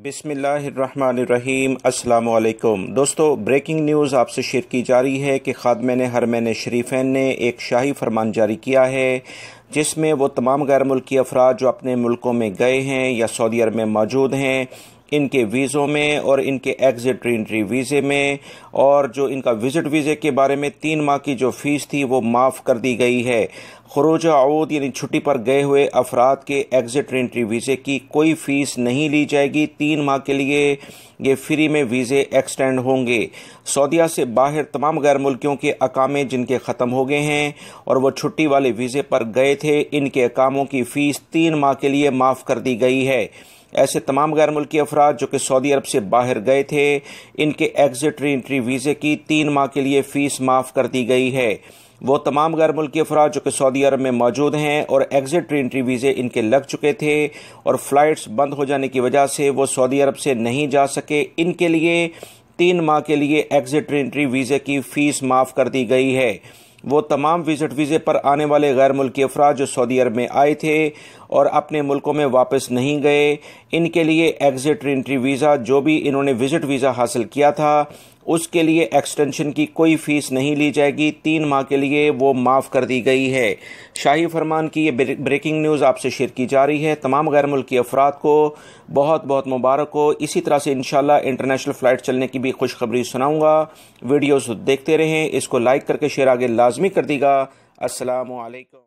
बिसमीम् अल्लाम दोस्तों breaking news आपसे शेयर की जा रही है कि खादम हरमैन शरीफैन ने एक शाही फरमान जारी किया है जिसमें वो तमाम गैर मुल्की अफराद जो अपने मुल्कों में गए हैं या सऊदी अरब में मौजूद हैं इनके वीज़ों में और इनके एग्ज़िट एंट्री वीज़े में और जो इनका विज़िट वीज़े के बारे में तीन माह की जो फ़ीस थी वो माफ़ कर दी गई है खरोज आऊद यानी छुट्टी पर गए हुए अफराद के एग्ज़िट एंट्री वीज़े की कोई फ़ीस नहीं ली जाएगी तीन माह के लिए ये फ्री में वीज़े एक्सटेंड होंगे सऊदिया से बाहर तमाम गैर मुल्कियों के अकामे जिनके ख़त्म हो गए हैं और वो छुट्टी वाले वीज़े पर गए थे इनके अकामों की फ़ीस तीन माह के लिए माफ़ कर दी गई है ऐसे तमाम गैर मुल्की अफराद जो कि सऊदी अरब से बाहर गए थे इनके एग्जिट री इंट्री वीज़े की तीन माह के लिए फ़ीस माफ़ कर दी गई है वो तमाम गैर मुल्की अफराद जो कि सऊदी अरब में मौजूद हैं और एग्जिट री इंट्री वीज़े इनके लग चुके थे और फ़्लाइट्स बंद हो जाने की वजह से वो सऊदी अरब से नहीं जा सके इनके लिए तीन माह के लिए एग्जिट री इंट्री वीज़े की फ़ीस माफ़ कर दी गई है वो तमाम विजिट वीज़े पर आने वाले गैर मुल्की अफराज जो सऊदी अरब में आए थे और अपने मुल्कों में वापस नहीं गए इनके लिए एग्ज़िट एंट्री वीज़ा जो भी इन्होंने विज़िट वीज़ा हासिल किया था उसके लिए एक्सटेंशन की कोई फीस नहीं ली जाएगी तीन माह के लिए वो माफ़ कर दी गई है शाही फरमान की ये ब्रेकिंग न्यूज़ आपसे शेयर की जा रही है तमाम गैर मुल्की अफराद को बहुत बहुत मुबारक हो इसी तरह से इन इंटरनेशनल फ़्लाइट चलने की भी खुशखबरी सुनाऊंगा वीडियोज़ देखते रहें इसको लाइक करके शेयर आगे लाजमी कर देगा असलकम